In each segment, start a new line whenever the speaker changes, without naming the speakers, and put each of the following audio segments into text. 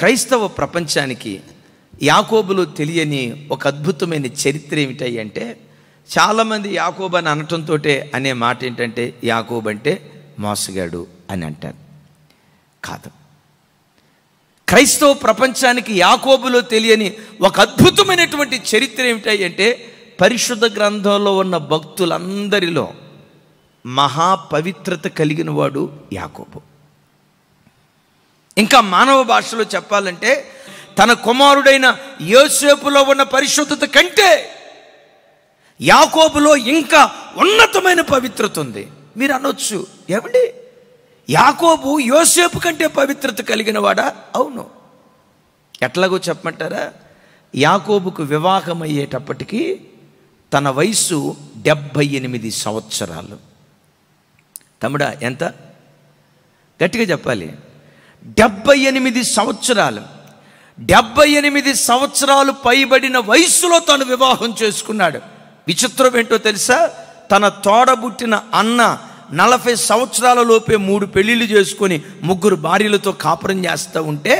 క్రైస్తవ ప్రపంచానికి యాకోబులు తెలియని ఒక అద్భుతమైన చరిత్ర ఏమిటాయి అంటే చాలామంది యాకోబు అని అనటంతో అనే మాట ఏంటంటే యాకోబు అంటే మోసగాడు అని అంటారు కాదు క్రైస్తవ ప్రపంచానికి యాకోబులో తెలియని ఒక అద్భుతమైనటువంటి చరిత్ర ఏమిటాయి అంటే పరిశుద్ధ గ్రంథంలో ఉన్న భక్తులందరిలో మహాపవిత్రత కలిగిన వాడు యాకోబు ఇంకా మానవ భాషలో చెప్పాలంటే తన కుమారుడైన యోసేపులో ఉన్న పరిశుద్ధత కంటే యాకోబులో ఇంకా ఉన్నతమైన పవిత్రత ఉంది మీరు అనొచ్చు ఏమండి యాకోబు యోసేపు కంటే పవిత్రత కలిగిన వాడా అవును ఎట్లాగో చెప్పమంటారా యాకోబుకు వివాహం అయ్యేటప్పటికీ తన వయసు డెబ్భై ఎనిమిది సంవత్సరాలు తమ్ముడా ఎంత గట్టిగా చెప్పాలి డెబ్బై ఎనిమిది సంవత్సరాలు డెబ్బై ఎనిమిది సంవత్సరాలు పైబడిన వయసులో తను వివాహం చేసుకున్నాడు విచిత్రం ఏంటో తెలుసా తన తోడబుట్టిన అన్న నలభై సంవత్సరాల లోపే మూడు పెళ్లిళ్ళు చేసుకొని ముగ్గురు భార్యలతో కాపురం చేస్తూ ఉంటే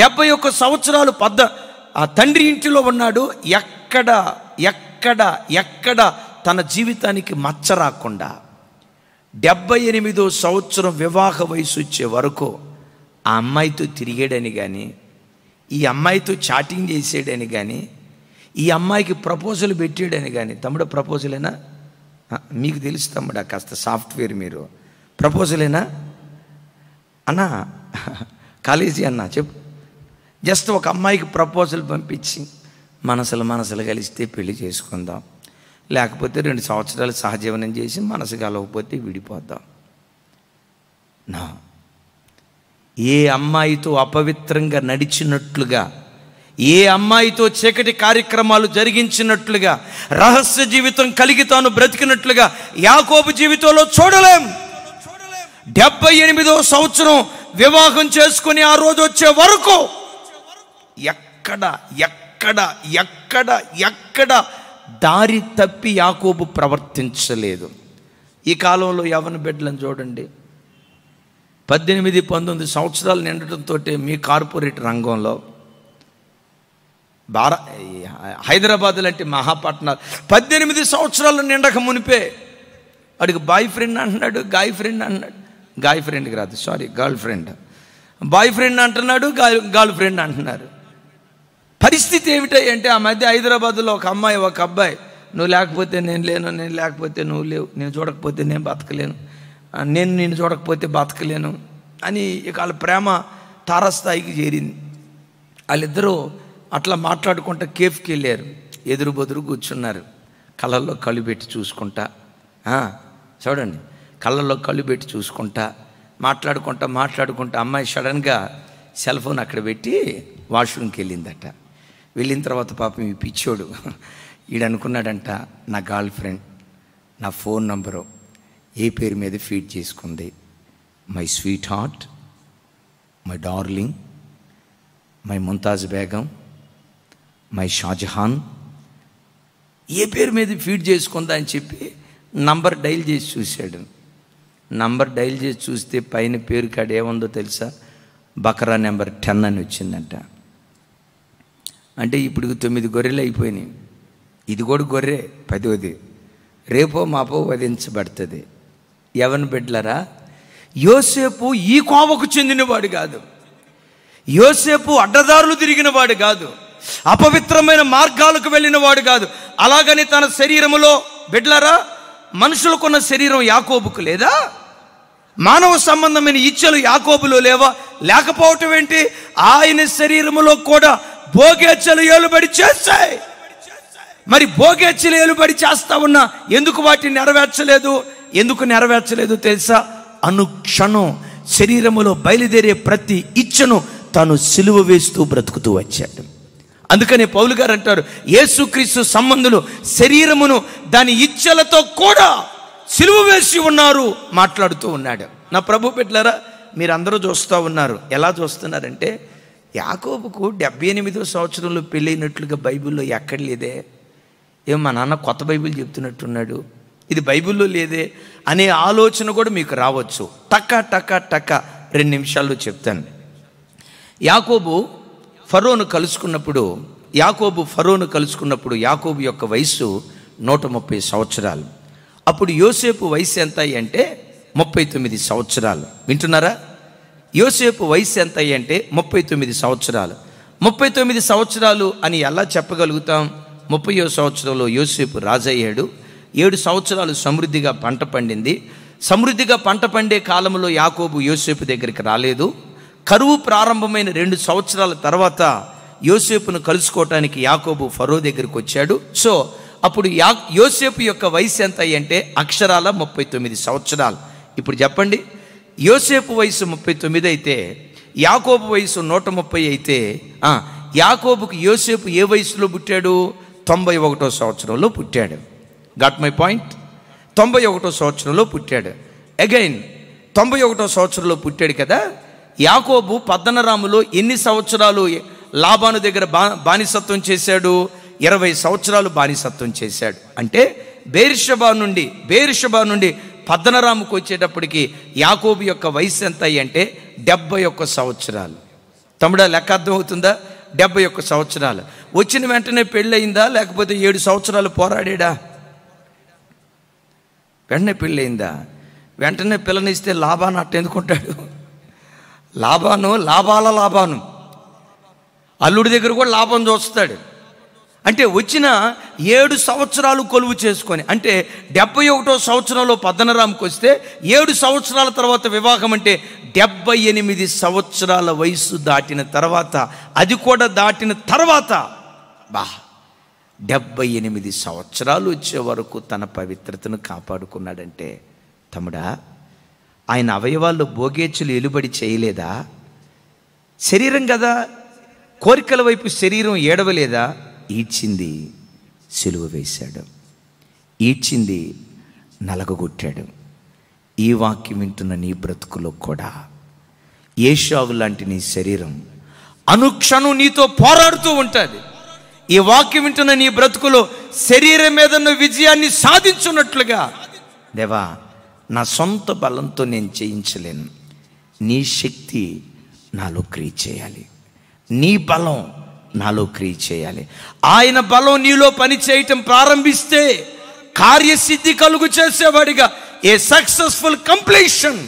డెబ్బై ఒక్క సంవత్సరాలు పద్ద ఆ తండ్రి ఇంటిలో ఉన్నాడు ఎక్కడ ఎక్కడ ఎక్కడ తన జీవితానికి మచ్చ రాకుండా డెబ్బై ఎనిమిదో సంవత్సరం వివాహ వయసు వచ్చే వరకు ఆ అమ్మాయితో తిరిగాడని కానీ ఈ అమ్మాయితో చాటింగ్ చేసాడని కానీ ఈ అమ్మాయికి ప్రపోజల్ పెట్టాడని కానీ తమ్ముడు ప్రపోజలేనా మీకు తెలుసు తమ్ముడా కాస్త సాఫ్ట్వేర్ మీరు ప్రపోజలేనా అన్నా కాలేజీ అన్నా చెప్పు జస్ట్ ఒక అమ్మాయికి ప్రపోజల్ పంపించి మనసులు మనసులు కలిస్తే పెళ్లి చేసుకుందాం లేకపోతే రెండు సంవత్సరాలు సహజీవనం చేసి మనసు కలవకపోతే విడిపోద్దాం నా ఏ అమ్మాయితో అపవిత్రంగా నడిచినట్లుగా ఏ అమ్మాయితో చీకటి కార్యక్రమాలు జరిగించినట్లుగా రహస్య జీవితం కలిగి తాను బ్రతికినట్లుగా యాకోబు జీవితంలో చూడలేం డెబ్బై ఎనిమిదో సంవత్సరం వివాహం చేసుకుని ఆ రోజు వచ్చే వరకు ఎక్కడ ఎక్కడ ఎక్కడ ఎక్కడ దారి తప్పి యాకోబు ప్రవర్తించలేదు ఈ కాలంలో యవన బిడ్డలను చూడండి పద్దెనిమిది పంతొమ్మిది సంవత్సరాలు నిండటంతో మీ కార్పొరేట్ రంగంలో భార హైదరాబాద్ లాంటి మహాపట్నాలు పద్దెనిమిది సంవత్సరాలు నిండక మునిపే వాడికి బాయ్ ఫ్రెండ్ అంటున్నాడు గాయ్ ఫ్రెండ్ అంటున్నాడు గాయ్ ఫ్రెండ్కి రాదు sorry girlfriend boyfriend అంటున్నాడు గర్ల్ గర్ల్ ఫ్రెండ్ అంటున్నారు పరిస్థితి ఏమిటాయి అంటే ఆ మధ్య హైదరాబాద్లో ఒక అమ్మాయి ఒక అబ్బాయి నువ్వు లేకపోతే నేను లేను నేను లేకపోతే నువ్వు లేవు నేను చూడకపోతే నేను బతకలేను నేను నేను చూడకపోతే బతకలేను అని ఇక వాళ్ళ ప్రేమ తారస్థాయికి చేరింది వాళ్ళిద్దరూ అట్లా మాట్లాడుకుంటా కేఫ్కి వెళ్ళారు ఎదురు బదురు కూర్చున్నారు కళ్ళల్లో కళ్ళు పెట్టి చూసుకుంటా చూడండి కళ్ళల్లో కళ్ళు పెట్టి చూసుకుంటా మాట్లాడుకుంటా మాట్లాడుకుంటా అమ్మాయి సడన్గా సెల్ ఫోన్ అక్కడ పెట్టి వాష్రూమ్కి వెళ్ళిందట వెళ్ళిన తర్వాత పాపం ఈ పిచ్చోడు ఈడనుకున్నాడంట నా గర్ల్ ఫ్రెండ్ నా ఫోన్ నంబరు ఏ పేరు మీద ఫీడ్ చేసుకుంది my sweetheart my darling my Mumtaz Begum my Shahjahan ఏ పేరు మీద ఫీడ్ చేసుకుందా అని చెప్పి నంబర్ డైల్ చేసి చూశాడు నంబర్ డైల్ చేసి చూస్తే పైన పేరు కాడ ఏముందో తెలుసా బకరా నెంబర్ టెన్ అని వచ్చిందంట అంటే ఇప్పుడు తొమ్మిది గొర్రెలు అయిపోయినాయి ఇది కూడా గొర్రె పదోది రేపో మాపో వధించబడుతుంది ఎవరిని బిడ్డలరా యోసేపు ఈ కోవకు చెందినవాడు కాదు యోసేపు అడ్డదారులు తిరిగినవాడు కాదు అపవిత్రమైన మార్గాలకు వెళ్ళినవాడు కాదు అలాగని తన శరీరములో బిడ్లరా మనుషులకున్న శరీరం యాకోబుకు లేదా మానవ సంబంధమైన ఇచ్చలు యాకోబులో లేవా లేకపోవటం ఏంటి ఆయన శరీరములో కూడా భోగేచ్చలు ఏలుబడి చేస్తాయి మరి భోగేచ్చలు ఏలుబడి చేస్తా ఉన్నా ఎందుకు వాటిని నెరవేర్చలేదు ఎందుకు నెరవేర్చలేదు తెలుసా అనుక్షణం శరీరములో బయలుదేరే ప్రతి ఇచ్చను తాను సిలువ వేస్తూ బ్రతుకుతూ వచ్చాడు అందుకనే పౌలు గారు అంటారు యేసుక్రీస్తు సంబంధులు శరీరమును దాని ఇచ్చలతో కూడా సిలువ వేసి ఉన్నారు మాట్లాడుతూ ఉన్నాడు నా ప్రభు మీరు మీరందరూ చూస్తూ ఉన్నారు ఎలా చూస్తున్నారంటే యాకోబుకు డెబ్బై ఎనిమిదో సంవత్సరంలో పెళ్ళైనట్లుగా బైబిల్లో ఎక్కడ లేదే ఏమో మా నాన్న కొత్త బైబిల్ చెప్తున్నట్టున్నాడు ఇది బైబిల్లో లేదే అనే ఆలోచన కూడా మీకు రావచ్చు టక్క టక్క టక్క రెండు నిమిషాల్లో చెప్తాను యాకోబు ఫరోను కలుసుకున్నప్పుడు యాకోబు ఫరోను కలుసుకున్నప్పుడు యాకోబు యొక్క వయస్సు నూట ముప్పై సంవత్సరాలు అప్పుడు యోసేపు వయసు ఎంత అంటే ముప్పై తొమ్మిది సంవత్సరాలు వింటున్నారా యోసేపు వయసు ఎంత అంటే ముప్పై తొమ్మిది సంవత్సరాలు ముప్పై తొమ్మిది సంవత్సరాలు అని ఎలా చెప్పగలుగుతాం ముప్పయో సంవత్సరంలో యోసేపు రాజయ్యాడు ఏడు సంవత్సరాలు సమృద్ధిగా పంట పండింది సమృద్ధిగా పంట పండే కాలంలో యాకోబు యోసేపు దగ్గరికి రాలేదు కరువు ప్రారంభమైన రెండు సంవత్సరాల తర్వాత యోసేపును కలుసుకోవటానికి యాకోబు ఫరో దగ్గరికి వచ్చాడు సో అప్పుడు యా యోసేపు యొక్క వయసు ఎంత అంటే అక్షరాల ముప్పై తొమ్మిది సంవత్సరాలు ఇప్పుడు చెప్పండి యోసేపు వయసు ముప్పై తొమ్మిది అయితే యాకోబు వయసు నూట ముప్పై అయితే యాకోబుకి యోసేపు ఏ వయసులో పుట్టాడు తొంభై ఒకటో సంవత్సరంలో పుట్టాడు గాట్ మై పాయింట్ తొంభై ఒకటో సంవత్సరంలో పుట్టాడు అగైన్ తొంభై ఒకటో సంవత్సరంలో పుట్టాడు కదా యాకోబు పద్దనరాములో ఎన్ని సంవత్సరాలు లాభాను దగ్గర బా బానిసత్వం చేశాడు ఇరవై సంవత్సరాలు బానిసత్వం చేశాడు అంటే బేరిషబా నుండి బేరిషబా నుండి పద్దనరాముకు వచ్చేటప్పటికి యాకోబు యొక్క వయసు ఎంత అంటే డెబ్బై ఒక్క సంవత్సరాలు తమ్ముడా లెక్క అర్థం అవుతుందా డెబ్బై ఒక్క సంవత్సరాలు వచ్చిన వెంటనే పెళ్ళయిందా లేకపోతే ఏడు సంవత్సరాలు పోరాడా వెంటనే పెళ్ళయిందా వెంటనే పిల్లనిస్తే లాభాన్ని అట్ట ఎందుకుంటాడు లాభాను లాభాల లాభాను అల్లుడి దగ్గర కూడా లాభం చూస్తాడు అంటే వచ్చిన ఏడు సంవత్సరాలు కొలువు చేసుకొని అంటే డెబ్బై ఒకటో సంవత్సరంలో పద్మనారాంకి వస్తే ఏడు సంవత్సరాల తర్వాత వివాహం అంటే డెబ్బై ఎనిమిది సంవత్సరాల వయసు దాటిన తర్వాత అది కూడా దాటిన తర్వాత బా డెబ్బై ఎనిమిది సంవత్సరాలు వచ్చే వరకు తన పవిత్రతను కాపాడుకున్నాడంటే తమ్ముడా ఆయన అవయవాల్లో భోగేచ్చులు ఎలుబడి చేయలేదా శరీరం కదా కోరికల వైపు శరీరం ఏడవలేదా ఈడ్చింది సిలువ వేశాడు ఈడ్చింది నలగగొట్టాడు ఈ వాక్యం వింటున్న నీ బ్రతుకులో కూడా ఏషావు లాంటి నీ శరీరం అనుక్షణం నీతో పోరాడుతూ ఉంటుంది ఈ వాక్యం వింటున్న నీ బ్రతుకులో శరీరం మీద విజయాన్ని సాధించున్నట్లుగా దేవా నా సొంత బలంతో నేను చేయించలేను నీ శక్తి నాలో క్రియ చేయాలి నీ బలం నాలో క్రియ చేయాలి ఆయన బలం నీలో పని చేయటం ప్రారంభిస్తే కార్యసిద్ధి కలుగు చేసేవాడిగా ఏ సక్సెస్ఫుల్ కంప్లీషన్